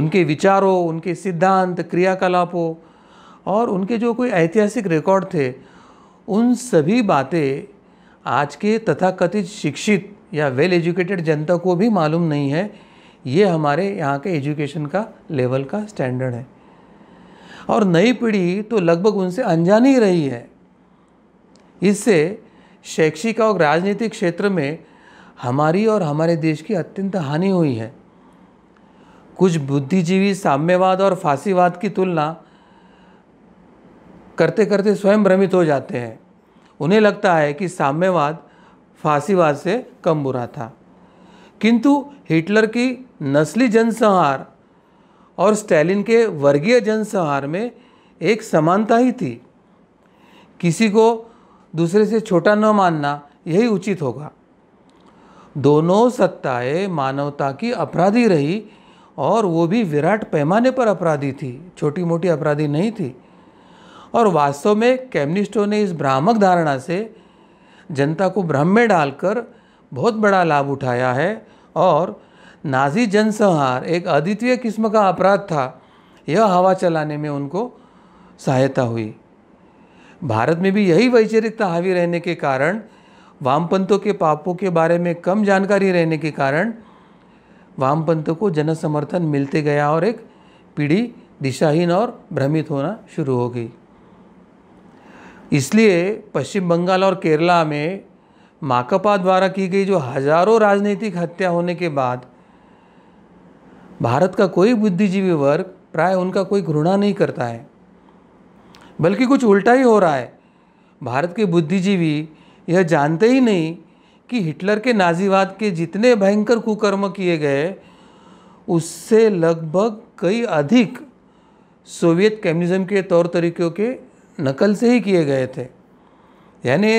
उनके विचारों उनके सिद्धांत क्रियाकलापों और उनके जो कोई ऐतिहासिक रिकॉर्ड थे उन सभी बातें आज के तथाकथित शिक्षित या वेल एजुकेटेड जनता को भी मालूम नहीं है ये हमारे यहाँ के एजुकेशन का लेवल का स्टैंडर्ड है और नई पीढ़ी तो लगभग उनसे अनजान ही रही है इससे शैक्षिक और राजनीतिक क्षेत्र में हमारी और हमारे देश की अत्यंत हानि हुई है कुछ बुद्धिजीवी साम्यवाद और फांसीवाद की तुलना करते करते स्वयं भ्रमित हो जाते हैं उन्हें लगता है कि साम्यवाद फांसीवाद से कम बुरा था किंतु हिटलर की नस्ली जनसंहार और स्टैलिन के वर्गीय जनसंहार में एक समानता ही थी किसी को दूसरे से छोटा न मानना यही उचित होगा दोनों सत्ताएं मानवता की अपराधी रही और वो भी विराट पैमाने पर अपराधी थी छोटी मोटी अपराधी नहीं थी और वास्तव में कैम्युनिस्टों ने इस भ्रामक धारणा से जनता को भ्रम में डालकर बहुत बड़ा लाभ उठाया है और नाजी जनसंहार एक अद्वितीय किस्म का अपराध था यह हवा चलाने में उनको सहायता हुई भारत में भी यही वैचारिकता हावी रहने के कारण वामपंथों के पापों के बारे में कम जानकारी रहने के कारण वामपंथों को जन समर्थन मिलते गया और एक पीढ़ी दिशाहीन और भ्रमित होना शुरू हो गई इसलिए पश्चिम बंगाल और केरला में माकपा द्वारा की गई जो हजारों राजनीतिक हत्या होने के बाद भारत का कोई बुद्धिजीवी वर्ग प्राय उनका कोई घृणा नहीं करता है बल्कि कुछ उल्टा ही हो रहा है भारत के बुद्धिजीवी यह जानते ही नहीं कि हिटलर के नाजीवाद के जितने भयंकर कुकर्म किए गए उससे लगभग कई अधिक सोवियत कम्युनिज्म के तौर तरीक़ों के नकल से ही किए गए थे यानी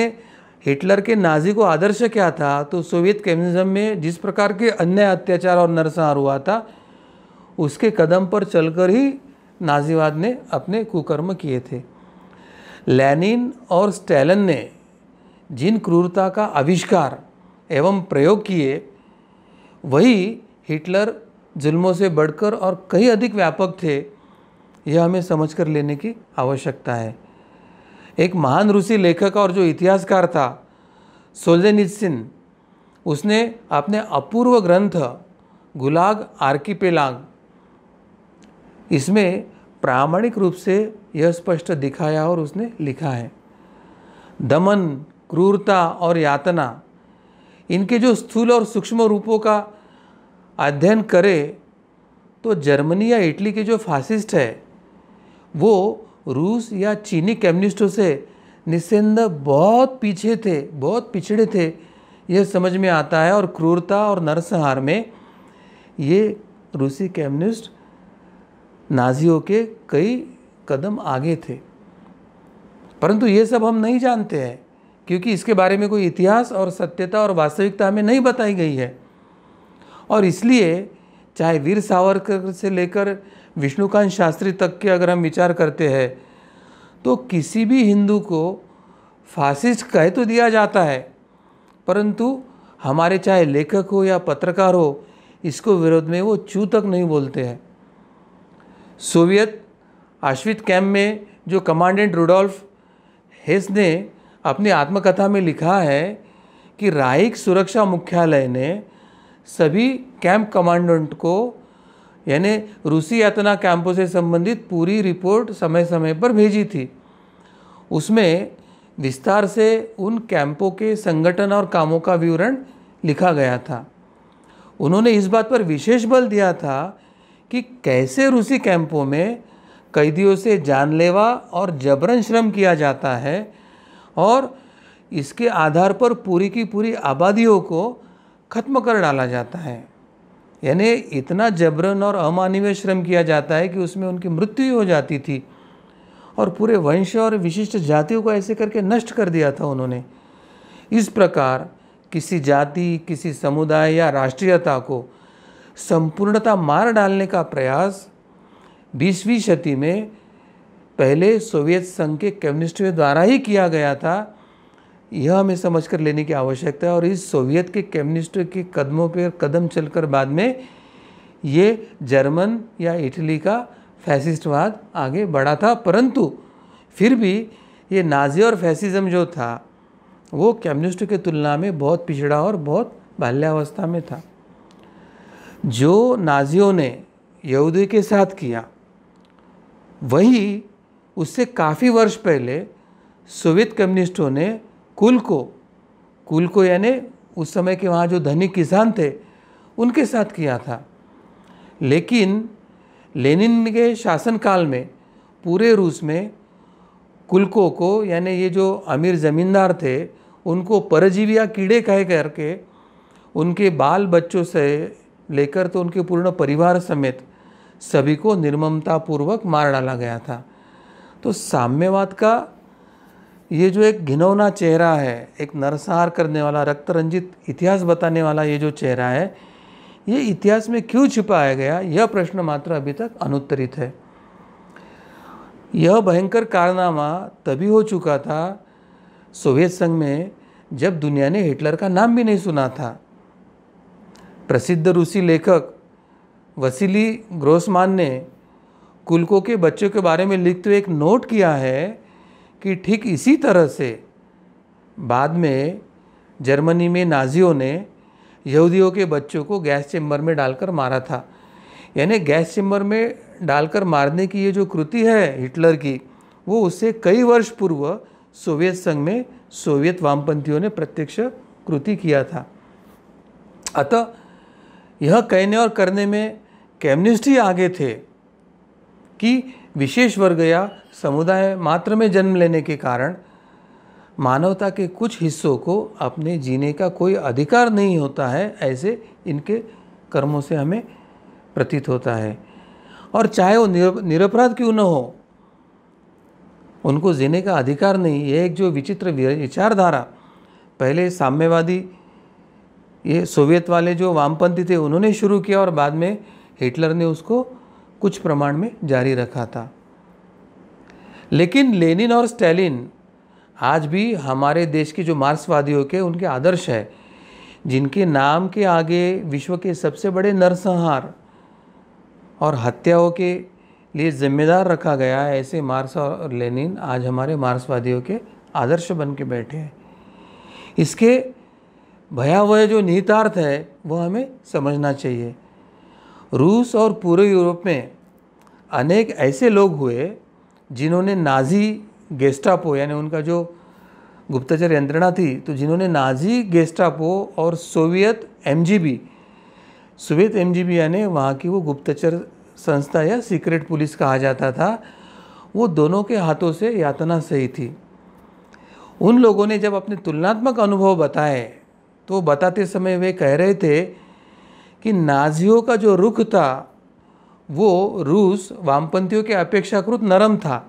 हिटलर के नाजी को आदर्श क्या था तो सोवियत कम्युनिज्म में जिस प्रकार के अन्याय अत्याचार और नरसंहार हुआ था उसके कदम पर चलकर ही नाजीवाद ने अपने कुकर्म किए थे लेनिन और स्टैलन ने जिन क्रूरता का आविष्कार एवं प्रयोग किए वही हिटलर जुल्मों से बढ़कर और कहीं अधिक व्यापक थे यह हमें समझ कर लेने की आवश्यकता है एक महान रूसी लेखक और जो इतिहासकार था सोलजेनिसिन उसने अपने अपूर्व ग्रंथ गुलाग आर्किपेलाग इसमें प्रामाणिक रूप से यह स्पष्ट दिखाया और उसने लिखा है दमन क्रूरता और यातना इनके जो स्थूल और सूक्ष्म रूपों का अध्ययन करे तो जर्मनी या इटली के जो फासिस्ट है वो रूस या चीनी कम्युनिस्टों से निस्संदेह बहुत पीछे थे बहुत पिछड़े थे यह समझ में आता है और क्रूरता और नरसंहार में ये रूसी कम्युनिस्ट नाजियों के कई कदम आगे थे परंतु ये सब हम नहीं जानते हैं क्योंकि इसके बारे में कोई इतिहास और सत्यता और वास्तविकता हमें नहीं बताई गई है और इसलिए चाहे वीर सावरकर से लेकर विष्णुकांत शास्त्री तक के अगर हम विचार करते हैं तो किसी भी हिंदू को फासिस्ट कह तो दिया जाता है परंतु हमारे चाहे लेखक हो या पत्रकार हो इसको विरोध में वो चू तक नहीं बोलते हैं सोवियत आश्वित कैम्प में जो कमांडेंट रूडोल्फ हेस ने अपनी आत्मकथा में लिखा है कि राइक सुरक्षा मुख्यालय ने सभी कैंप कमांडेंट को यानी रूसी यातना कैंपों से संबंधित पूरी रिपोर्ट समय समय पर भेजी थी उसमें विस्तार से उन कैंपों के संगठन और कामों का विवरण लिखा गया था उन्होंने इस बात पर विशेष बल दिया था कि कैसे रूसी कैंपों में कैदियों से जानलेवा और जबरन श्रम किया जाता है और इसके आधार पर पूरी की पूरी आबादियों को ख़त्म कर डाला जाता है यानी इतना जबरन और अमानवीय श्रम किया जाता है कि उसमें उनकी मृत्यु हो जाती थी और पूरे वंश और विशिष्ट जातियों को ऐसे करके नष्ट कर दिया था उन्होंने इस प्रकार किसी जाति किसी समुदाय या राष्ट्रीयता को संपूर्णता मार डालने का प्रयास बीसवीं सदी में पहले सोवियत संघ के कम्युनिस्टों द्वारा ही किया गया था यह हमें समझ कर लेने की आवश्यकता है और इस सोवियत के कम्युनिस्टों के कदमों पर कदम चलकर बाद में ये जर्मन या इटली का फैसिस्टवाद आगे बढ़ा था परंतु फिर भी ये नाजी और फैसिज्म जो था वो कम्युनिस्ट की तुलना में बहुत पिछड़ा और बहुत बाल्यावस्था में था जो नाजियों ने यहूदी के साथ किया वही उससे काफ़ी वर्ष पहले सोवियत कम्युनिस्टों ने कुल को कुल को यानी उस समय के वहाँ जो धनी किसान थे उनके साथ किया था लेकिन लेनिन के शासनकाल में पूरे रूस में कुलकों को यानी ये जो अमीर ज़मींदार थे उनको परजीविया कीड़े कह करके उनके बाल बच्चों से लेकर तो उनके पूर्ण परिवार समेत सभी को पूर्वक मार डाला गया था तो साम्यवाद का ये जो एक घिनौना चेहरा है एक नरसार करने वाला रक्तरंजित इतिहास बताने वाला ये जो चेहरा है ये इतिहास में क्यों छिपाया गया यह प्रश्न मात्र अभी तक अनुत्तरित है यह भयंकर कारनामा तभी हो चुका था सोवियत संघ में जब दुनिया ने हिटलर का नाम भी नहीं सुना था प्रसिद्ध रूसी लेखक वसीली ग्रोसमान ने कुलको के बच्चों के बारे में लिखते हुए एक नोट किया है कि ठीक इसी तरह से बाद में जर्मनी में नाजियों ने यहूदियों के बच्चों को गैस चेम्बर में डालकर मारा था यानी गैस चेम्बर में डालकर मारने की ये जो कृति है हिटलर की वो उससे कई वर्ष पूर्व सोवियत संघ में सोवियत वामपंथियों ने प्रत्यक्ष कृति किया था अतः यह कहने और करने में कैम्युनिस्ट ही आगे थे कि विशेष वर्ग या समुदाय मात्र में जन्म लेने के कारण मानवता के कुछ हिस्सों को अपने जीने का कोई अधिकार नहीं होता है ऐसे इनके कर्मों से हमें प्रतीत होता है और चाहे वो निरपराध क्यों न हो उनको जीने का अधिकार नहीं यह एक जो विचित्र विचारधारा पहले साम्यवादी ये सोवियत वाले जो वामपंथी थे उन्होंने शुरू किया और बाद में हिटलर ने उसको कुछ प्रमाण में जारी रखा था लेकिन लेनिन और स्टैलिन आज भी हमारे देश के जो मार्क्सवादियों के उनके आदर्श है जिनके नाम के आगे विश्व के सबसे बड़े नरसंहार और हत्याओं के लिए जिम्मेदार रखा गया है ऐसे मार्क्स और लेनिन आज हमारे मार्क्सवादियों के आदर्श बन के बैठे हैं इसके भयावह जो निहितार्थ है वह हमें समझना चाहिए रूस और पूरे यूरोप में अनेक ऐसे लोग हुए जिन्होंने नाजी गेस्टापो यानी उनका जो गुप्तचर यंत्रणा थी तो जिन्होंने नाजी गेस्टापो और सोवियत एमजीबी सोवियत एमजीबी यानी वहाँ की वो गुप्तचर संस्था या सीक्रेट पुलिस कहा जाता था वो दोनों के हाथों से यातना सही थी उन लोगों ने जब अपने तुलनात्मक अनुभव बताए तो बताते समय वे कह रहे थे कि नाजियों का जो रुख था वो रूस वामपंथियों के अपेक्षाकृत नरम था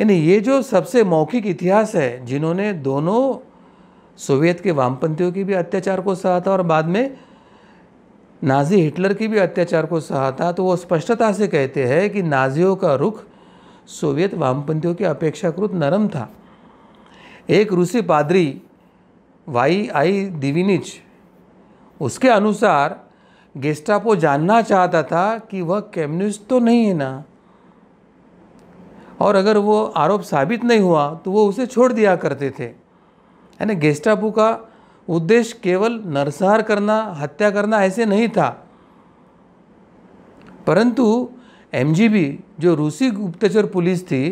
यानी ये जो सबसे मौखिक इतिहास है जिन्होंने दोनों सोवियत के वामपंथियों की भी अत्याचार को सहा था और बाद में नाजी हिटलर की भी अत्याचार को सहा था तो वो स्पष्टता से कहते हैं कि नाजियों का रुख सोवियत वामपंथियों के अपेक्षाकृत नरम था एक रूसी पादरी वाई आई दिविनिच उसके अनुसार गेस्टापो जानना चाहता था कि वह कम्युनिस्ट तो नहीं है ना और अगर वो आरोप साबित नहीं हुआ तो वो उसे छोड़ दिया करते थे है ना गेस्टापो का उद्देश्य केवल नरसार करना हत्या करना ऐसे नहीं था परंतु एमजीबी जो रूसी गुप्तचर पुलिस थी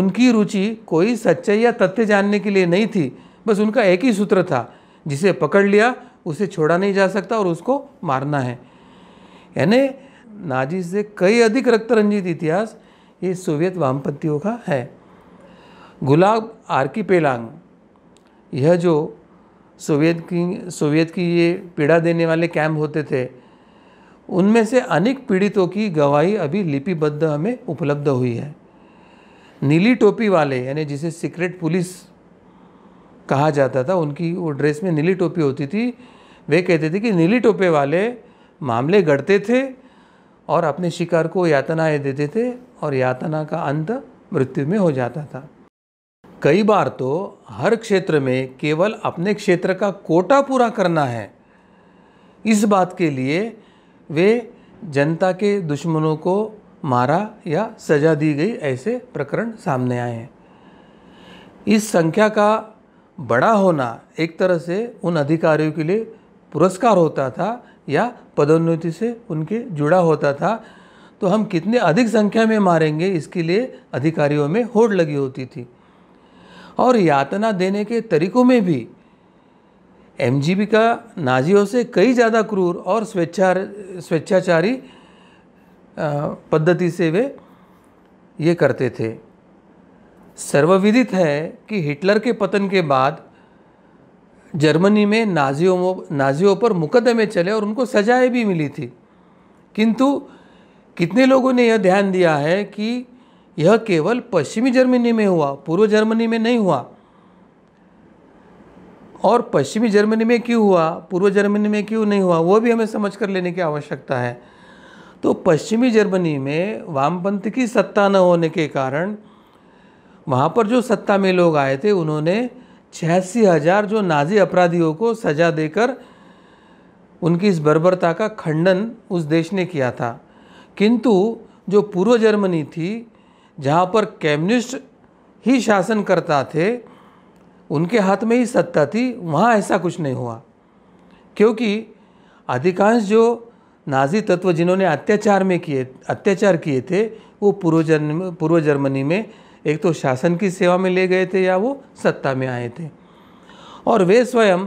उनकी रुचि कोई सच्चाई या तथ्य जानने के लिए नहीं थी बस उनका एक ही सूत्र था जिसे पकड़ लिया उसे छोड़ा नहीं जा सकता और उसको मारना है यानी नाजी से कई अधिक रक्तरंजित इतिहास ये सोवियत वामपंथियों का है गुलाब आर्की पेलांग यह जो सोवियत की सोवियत की ये पीड़ा देने वाले कैंप होते थे उनमें से अनेक पीड़ितों की गवाही अभी लिपिबद्ध हमें उपलब्ध हुई है नीली टोपी वाले यानी जिसे सीक्रेट पुलिस कहा जाता था उनकी वो ड्रेस में नीली टोपी होती थी वे कहते थे कि नीली टोपे वाले मामले गढ़ते थे और अपने शिकार को यातनाएं देते थे और यातना का अंत मृत्यु में हो जाता था कई बार तो हर क्षेत्र में केवल अपने क्षेत्र का कोटा पूरा करना है इस बात के लिए वे जनता के दुश्मनों को मारा या सजा दी गई ऐसे प्रकरण सामने आए हैं इस संख्या का बड़ा होना एक तरह से उन अधिकारियों के लिए पुरस्कार होता था या पदोन्नति से उनके जुड़ा होता था तो हम कितने अधिक संख्या में मारेंगे इसके लिए अधिकारियों में होड़ लगी होती थी और यातना देने के तरीकों में भी एम का नाजियों से कई ज़्यादा क्रूर और स्वेच्छा स्वेच्छाचारी पद्धति से वे ये करते थे सर्वविदित है कि हिटलर के पतन के बाद जर्मनी में नाजियों नाजियों पर मुकदमे चले और उनको सजाएं भी मिली थी किंतु कितने लोगों ने यह ध्यान दिया है कि यह केवल पश्चिमी जर्मनी में हुआ पूर्व जर्मनी में नहीं हुआ और पश्चिमी जर्मनी में क्यों हुआ पूर्व जर्मनी में क्यों नहीं हुआ वो भी हमें समझ कर लेने की आवश्यकता है तो पश्चिमी जर्मनी में वामपंथ की सत्ता न होने के कारण वहाँ पर जो सत्ता में लोग आए थे उन्होंने छियासी हज़ार जो नाजी अपराधियों को सज़ा देकर उनकी इस बर्बरता का खंडन उस देश ने किया था किंतु जो पूर्व जर्मनी थी जहाँ पर कम्युनिस्ट ही शासन करता थे उनके हाथ में ही सत्ता थी वहाँ ऐसा कुछ नहीं हुआ क्योंकि अधिकांश जो नाजी तत्व जिन्होंने अत्याचार में किए अत्याचार किए थे वो पूर्व जर्म पूर्व जर्मनी में एक तो शासन की सेवा में ले गए थे या वो सत्ता में आए थे और वे स्वयं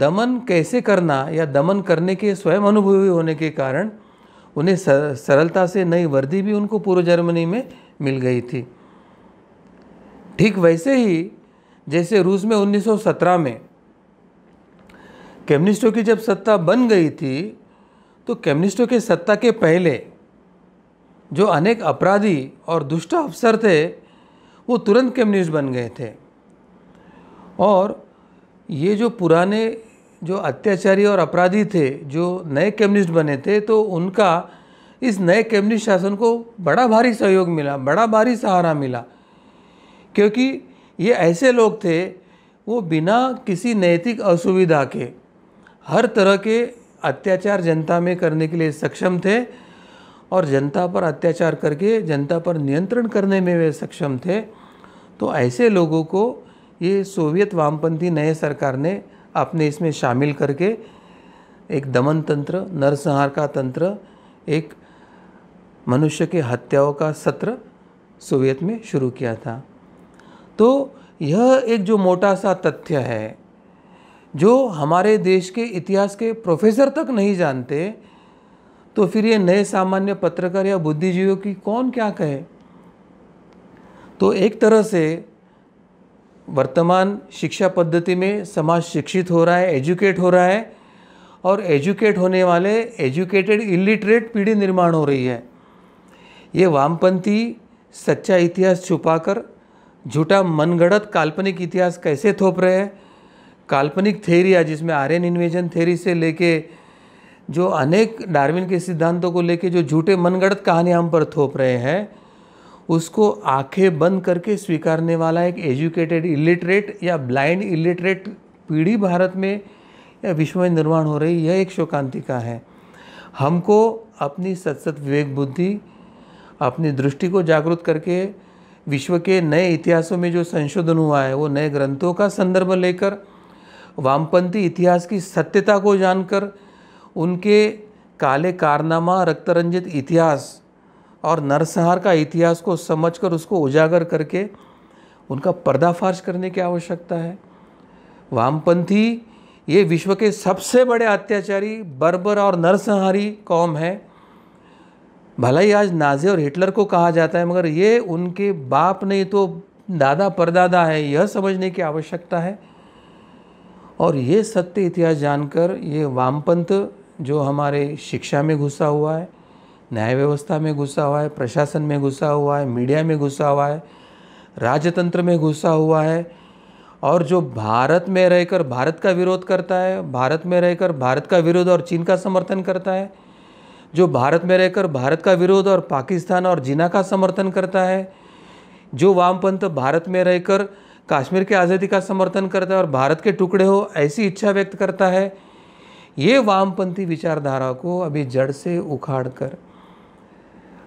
दमन कैसे करना या दमन करने के स्वयं अनुभवी होने के कारण उन्हें सरलता से नई वर्दी भी उनको पूर्व जर्मनी में मिल गई थी ठीक वैसे ही जैसे रूस में 1917 में कम्युनिस्टों की जब सत्ता बन गई थी तो कम्युनिस्टों के सत्ता के पहले जो अनेक अपराधी और दुष्ट अफसर थे वो तुरंत कम्युनिस्ट बन गए थे और ये जो पुराने जो अत्याचारी और अपराधी थे जो नए कम्युनिस्ट बने थे तो उनका इस नए कम्युनिस्ट शासन को बड़ा भारी सहयोग मिला बड़ा भारी सहारा मिला क्योंकि ये ऐसे लोग थे वो बिना किसी नैतिक असुविधा के हर तरह के अत्याचार जनता में करने के लिए सक्षम थे और जनता पर अत्याचार करके जनता पर नियंत्रण करने में वे सक्षम थे तो ऐसे लोगों को ये सोवियत वामपंथी नए सरकार ने अपने इसमें शामिल करके एक दमन तंत्र नरसंहार का तंत्र एक मनुष्य के हत्याओं का सत्र सोवियत में शुरू किया था तो यह एक जो मोटा सा तथ्य है जो हमारे देश के इतिहास के प्रोफेसर तक नहीं जानते तो फिर ये नए सामान्य पत्रकार या बुद्धिजीवियों की कौन क्या कहे तो एक तरह से वर्तमान शिक्षा पद्धति में समाज शिक्षित हो रहा है एजुकेट हो रहा है और एजुकेट होने वाले एजुकेटेड इलिटरेट पीढ़ी निर्माण हो रही है ये वामपंथी सच्चा इतिहास छुपाकर झूठा मनगढ़त काल्पनिक इतिहास कैसे थोप रहे हैं काल्पनिक थेरिया जिसमें आर्यन इन्वेजन थेरी से लेके जो अनेक डार्विन के सिद्धांतों को लेके जो झूठे मनगढ़ंत कहानियाँ हम पर थोप रहे हैं उसको आंखें बंद करके स्वीकारने वाला एक एजुकेटेड इलिटरेट या ब्लाइंड इलिटरेट पीढ़ी भारत में या विश्व में निर्माण हो रही यह एक शोकांतिका है हमको अपनी सतसत विवेक बुद्धि अपनी दृष्टि को जागृत करके विश्व के नए इतिहासों में जो संशोधन हुआ है वो नए ग्रंथों का संदर्भ लेकर वामपंथी इतिहास की सत्यता को जानकर उनके काले कारनामा रक्तरंजित इतिहास और नरसंहार का इतिहास को समझकर उसको उजागर करके उनका पर्दाफाश करने की आवश्यकता है वामपंथी ये विश्व के सबसे बड़े अत्याचारी बर्बर और नरसंहारी कौम है भला ही आज नाजे और हिटलर को कहा जाता है मगर ये उनके बाप नहीं तो दादा परदादा है यह समझने की आवश्यकता है और ये सत्य इतिहास जानकर ये वामपंथ जो हमारे शिक्षा में घुसा हुआ है न्याय व्यवस्था में घुसा हुआ है प्रशासन में घुसा हुआ है मीडिया में घुसा हुआ है राजतंत्र में घुसा हुआ है और जो भारत में रहकर भारत का विरोध करता है भारत में रहकर भारत का विरोध और चीन का समर्थन करता है जो भारत में रहकर भारत का विरोध और पाकिस्तान और जीना का समर्थन करता है जो वामपंथ भारत में रहकर कश्मीर के आज़ादी का समर्थन करता है और भारत के टुकड़े हो ऐसी इच्छा व्यक्त करता है ये वामपंथी विचारधारा को अभी जड़ से उखाड़ कर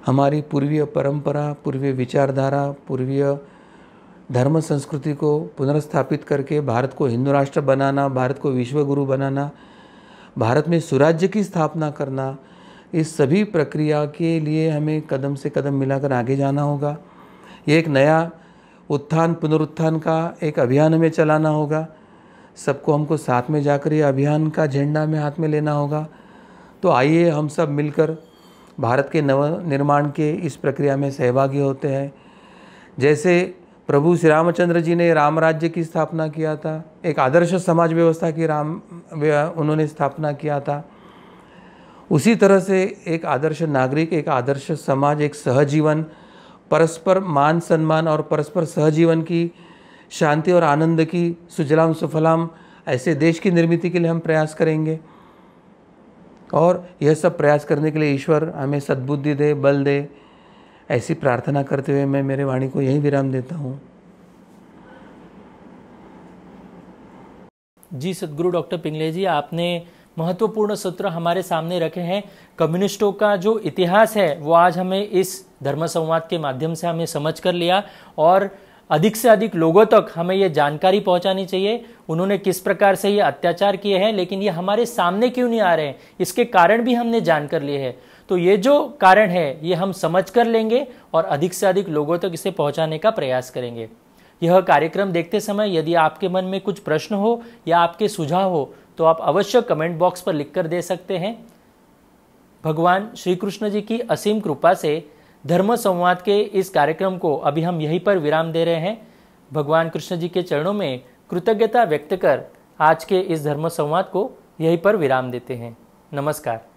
हमारी पूर्वीय परंपरा पूर्वीय विचारधारा पूर्वीय धर्म संस्कृति को पुनर्स्थापित करके भारत को हिंदू राष्ट्र बनाना भारत को विश्वगुरु बनाना भारत में सुराज्य की स्थापना करना इस सभी प्रक्रिया के लिए हमें कदम से कदम मिलाकर आगे जाना होगा ये एक नया उत्थान पुनरुत्थान का एक अभियान हमें चलाना होगा सबको हमको साथ में जाकर ये अभियान का झंडा में हाथ में लेना होगा तो आइए हम सब मिलकर भारत के नव निर्माण के इस प्रक्रिया में सहभागी होते हैं जैसे प्रभु श्री रामचंद्र जी ने राम राज्य की स्थापना किया था एक आदर्श समाज व्यवस्था की राम उन्होंने स्थापना किया था उसी तरह से एक आदर्श नागरिक एक आदर्श समाज एक सहजीवन परस्पर मान सम्मान और परस्पर सहजीवन की शांति और आनंद की सुजलाम सुफलाम ऐसे देश की निर्मित के लिए हम प्रयास करेंगे और यह सब प्रयास करने के लिए ईश्वर हमें सद्बुद्धि दे बल दे ऐसी प्रार्थना करते हुए मैं मेरे वाणी को यही विराम देता हूँ जी सदगुरु डॉक्टर पिंगले जी आपने महत्वपूर्ण सूत्र हमारे सामने रखे हैं कम्युनिस्टों का जो इतिहास है वो आज हमें इस धर्म संवाद के माध्यम से हमें समझ कर लिया और अधिक से अधिक लोगों तक हमें ये जानकारी पहुंचानी चाहिए उन्होंने किस प्रकार से ये अत्याचार किए हैं लेकिन ये हमारे सामने क्यों नहीं आ रहे हैं इसके कारण भी हमने जान कर लिए हैं तो ये जो कारण है ये हम समझ कर लेंगे और अधिक से अधिक लोगों तक इसे पहुंचाने का प्रयास करेंगे यह कार्यक्रम देखते समय यदि आपके मन में कुछ प्रश्न हो या आपके सुझाव हो तो आप अवश्य कमेंट बॉक्स पर लिखकर दे सकते हैं भगवान श्री कृष्ण जी की असीम कृपा से धर्म संवाद के इस कार्यक्रम को अभी हम यहीं पर विराम दे रहे हैं भगवान कृष्ण जी के चरणों में कृतज्ञता व्यक्त कर आज के इस धर्म संवाद को यहीं पर विराम देते हैं नमस्कार